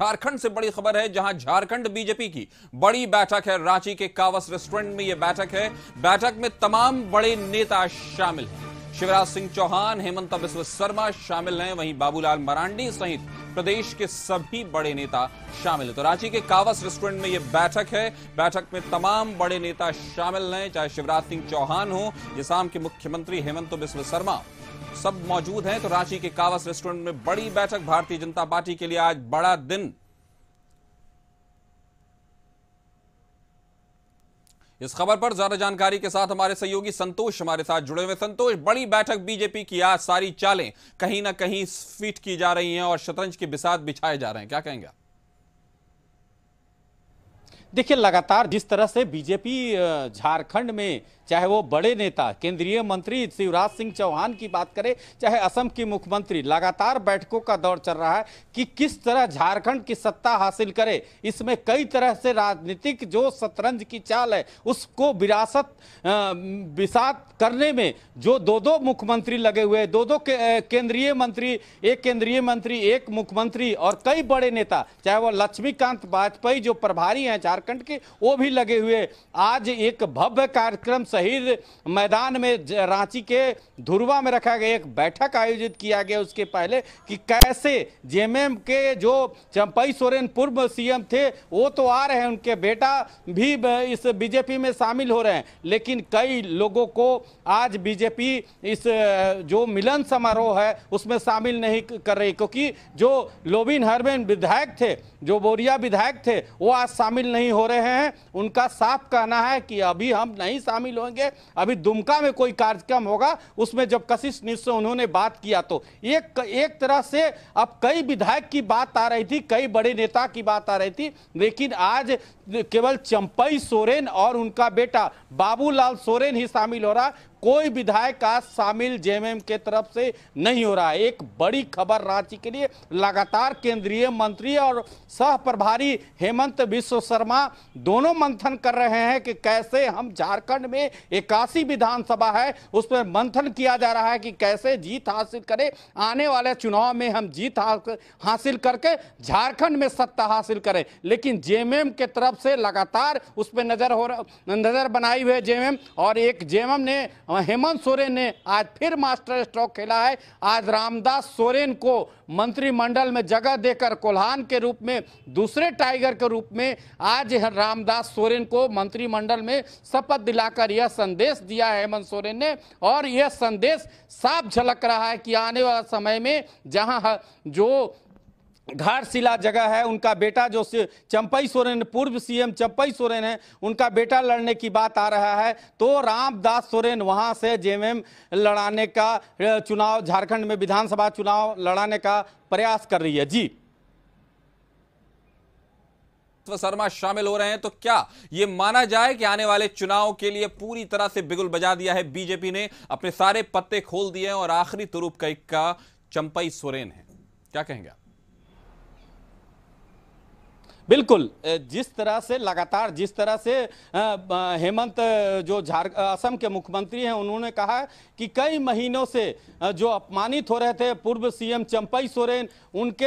झारखंड से बड़ी खबर है जहां झारखंड बीजेपी की बड़ी बैठक है रांची के कावस रेस्टोरेंट में यह बैठक है बैठक में तमाम बड़े नेता शामिल हैं शिवराज सिंह चौहान हेमंत बिस्व शर्मा शामिल हैं वहीं बाबूलाल मरांडी सहित प्रदेश के सभी बड़े नेता शामिल हैं तो रांची के कावस रेस्टोरेंट में यह बैठक है बैठक में तमाम बड़े नेता शामिल हैं चाहे शिवराज सिंह चौहान हो जिसाम के मुख्यमंत्री हेमंत बिस्व शर्मा सब मौजूद हैं तो रांची के कावस रेस्टोरेंट में बड़ी बैठक भारतीय जनता पार्टी के लिए आज बड़ा दिन इस खबर पर ज्यादा जानकारी के साथ हमारे सहयोगी संतोष हमारे साथ जुड़े हुए संतोष बड़ी बैठक बीजेपी की आज सारी चालें कहीं ना कहीं फिट की जा रही हैं और शतरंज के बिसात बिछाए जा रहे हैं क्या कहेंगे आप देखिए लगातार जिस तरह से बीजेपी झारखंड में चाहे वो बड़े नेता केंद्रीय मंत्री शिवराज सिंह चौहान की बात करें चाहे असम की मुख्यमंत्री लगातार बैठकों का दौर चल रहा है कि किस तरह झारखंड की सत्ता हासिल करे इसमें कई तरह से राजनीतिक जो शतरंज की चाल है उसको विरासत विसात करने में जो दो दो मुख्यमंत्री लगे हुए दो दो के, केंद्रीय मंत्री एक केंद्रीय मंत्री एक मुख्यमंत्री और कई बड़े नेता चाहे वो लक्ष्मीकांत वाजपेयी जो प्रभारी हैं झारखंड झारखंड के वो भी लगे हुए आज एक भव्य कार्यक्रम शहीद मैदान में रांची के धुरवा में रखा गया एक बैठक आयोजित किया गया उसके पहले कि कैसे जेएमएम के जो चंपई सोरेन पूर्व सीएम थे वो तो आ रहे हैं उनके बेटा भी इस बीजेपी में शामिल हो रहे हैं लेकिन कई लोगों को आज बीजेपी इस जो मिलन समारोह है उसमें शामिल नहीं कर रही क्योंकि जो लोबिन हरबेन विधायक थे जो बोरिया विधायक थे वो आज शामिल नहीं नहीं हो रहे हैं उनका साफ कहना है कि अभी हम नहीं शामिल होंगे अभी दुमका में कोई कार्यक्रम होगा उसमें जब कशिश निश्चय उन्होंने बात किया तो एक एक तरह से अब कई विधायक की बात आ रही थी कई बड़े नेता की बात आ रही थी लेकिन आज केवल चंपई सोरेन और उनका बेटा बाबूलाल सोरेन ही शामिल हो रहा कोई विधायक का शामिल जेएमएम के तरफ से नहीं हो रहा है एक बड़ी खबर रांची के लिए लगातार केंद्रीय मंत्री और सह प्रभारी हेमंत विश्व शर्मा दोनों मंथन कर रहे हैं कि कैसे हम झारखंड में इक्यासी विधानसभा है उस पर मंथन किया जा रहा है कि कैसे जीत हासिल करें आने वाले चुनाव में हम जीत हासिल करके झारखंड में सत्ता हासिल करें लेकिन जेएमएम के तरफ से लगातार उस पर नजर हो रहा नजर बनाई हुई है जेएमएम और एक जेएमएम ने हेमंत सोरेन ने आज फिर मास्टर स्ट्रोक खेला है आज रामदास सोरेन को मंत्रिमंडल में जगह देकर कोल्हान के रूप में दूसरे टाइगर के रूप में आज रामदास सोरेन को मंत्रिमंडल में शपथ दिलाकर यह संदेश दिया है हेमंत सोरेन ने और यह संदेश साफ झलक रहा है कि आने वाला समय में जहां जो घाटशिला जगह है उनका बेटा जो चंपई सोरेन पूर्व सीएम चंपई सोरेन है उनका बेटा लड़ने की बात आ रहा है तो रामदास सोरेन वहां से जेएमएम लड़ाने का चुनाव झारखंड में विधानसभा चुनाव लड़ाने का प्रयास कर रही है जी शर्मा शामिल हो रहे हैं तो क्या यह माना जाए कि आने वाले चुनाव के लिए पूरी तरह से बिगुल बजा दिया है बीजेपी ने अपने सारे पत्ते खोल दिए हैं और आखिरी तुरूप का इक्का चंपई सोरेन है क्या कहेंगे आप बिल्कुल जिस तरह से लगातार जिस तरह से हेमंत जो झार असम के मुख्यमंत्री हैं उन्होंने कहा कि कई महीनों से जो अपमानित हो रहे थे पूर्व सीएम चंपई सोरेन उनके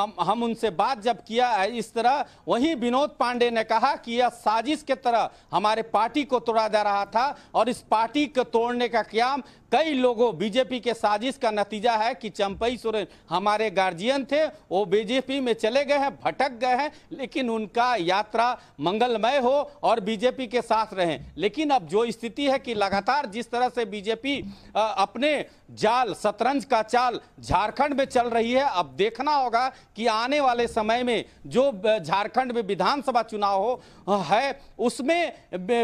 हम हम उनसे बात जब किया इस तरह वहीं विनोद पांडे ने कहा कि यह साजिश के तरह हमारे पार्टी को तोड़ा जा रहा था और इस पार्टी को तोड़ने का क्याम कई लोगों बीजेपी के साजिश का नतीजा है कि चंपई सोरेन हमारे गार्जियन थे वो बीजेपी में चले गए हैं भटक गए हैं लेकिन उनका यात्रा मंगलमय हो और बीजेपी के साथ रहें लेकिन अब जो स्थिति है कि लगातार जिस तरह से बीजेपी अपने जाल शतरंज का चाल झारखंड में चल रही है अब देखना होगा कि आने वाले समय में जो झारखंड में विधानसभा चुनाव हो है उसमें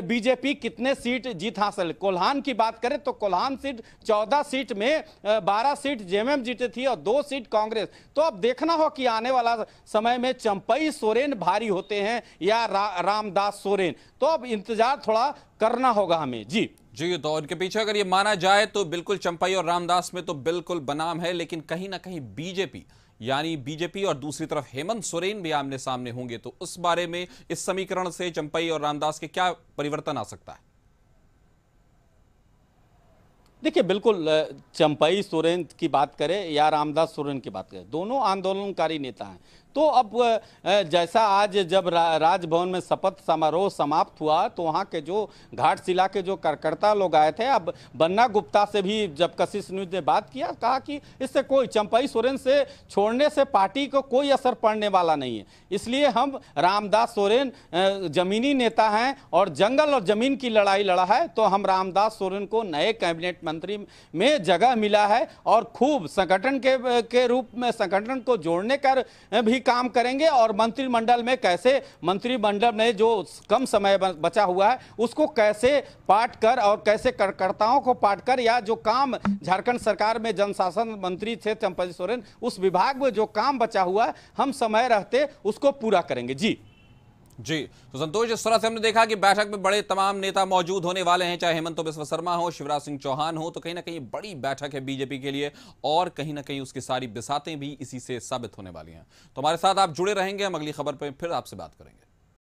बीजेपी कितने सीट जीत हासिल कोल्हान की बात करें तो कोल्हान सीट 14 सीट में 12 सीट जेएमएम जीते थी और दो सीट कांग्रेस तो अब देखना हो कि आने वाला समय में चंपई सोरे सोरेन भारी होते हैं या रा, रामदास सोरेन तो अब इंतजार थोड़ा करना होगा हमें जी जी तो उनके पीछे अगर ये माना जाए तो बिल्कुल चंपाई और रामदास में तो बिल्कुल बनाम है लेकिन कहीं ना कहीं बीजेपी यानी बीजेपी और दूसरी तरफ हेमंत सोरेन भी आमने सामने होंगे तो उस बारे में इस समीकरण से चंपाई और रामदास के क्या परिवर्तन आ सकता है देखिए बिल्कुल चंपई सोरेन की बात करें या रामदास सोरेन की बात करें दोनों आंदोलनकारी नेता हैं तो अब जैसा आज जब रा, राजभवन में शपथ समारोह समाप्त हुआ तो वहाँ के जो घाट शिला के जो कार्यकर्ता लोग आए थे अब बन्ना गुप्ता से भी जब कशिश न्यूज ने बात किया कहा कि इससे कोई चंपई सोरेन से छोड़ने से पार्टी को कोई असर पड़ने वाला नहीं है इसलिए हम रामदास सोरेन जमीनी नेता हैं और जंगल और जमीन की लड़ाई लड़ा है तो हम रामदास सोरेन को नए कैबिनेट मंत्री में जगह मिला है और खूब संगठन के के रूप में संगठन को जोड़ने का भी भी काम करेंगे और मंत्रिमंडल में कैसे मंत्रिमंडल में जो कम समय बचा हुआ है उसको कैसे पाट कर और कैसे कार्यकर्ताओं को पाट कर या जो काम झारखंड सरकार में जनशासन मंत्री थे चंपा सोरेन उस विभाग में जो काम बचा हुआ है हम समय रहते उसको पूरा करेंगे जी जी तो संतोष इस तरह से हमने देखा कि बैठक में बड़े तमाम नेता मौजूद होने वाले हैं चाहे हेमंत तो बिस्व शर्मा हो शिवराज सिंह चौहान हो तो कहीं ना कहीं बड़ी बैठक है बीजेपी के लिए और कहीं ना कहीं उसकी सारी बिसातें भी इसी से साबित होने वाली हैं तो हमारे साथ आप जुड़े रहेंगे हम अगली खबर पर फिर आपसे बात करेंगे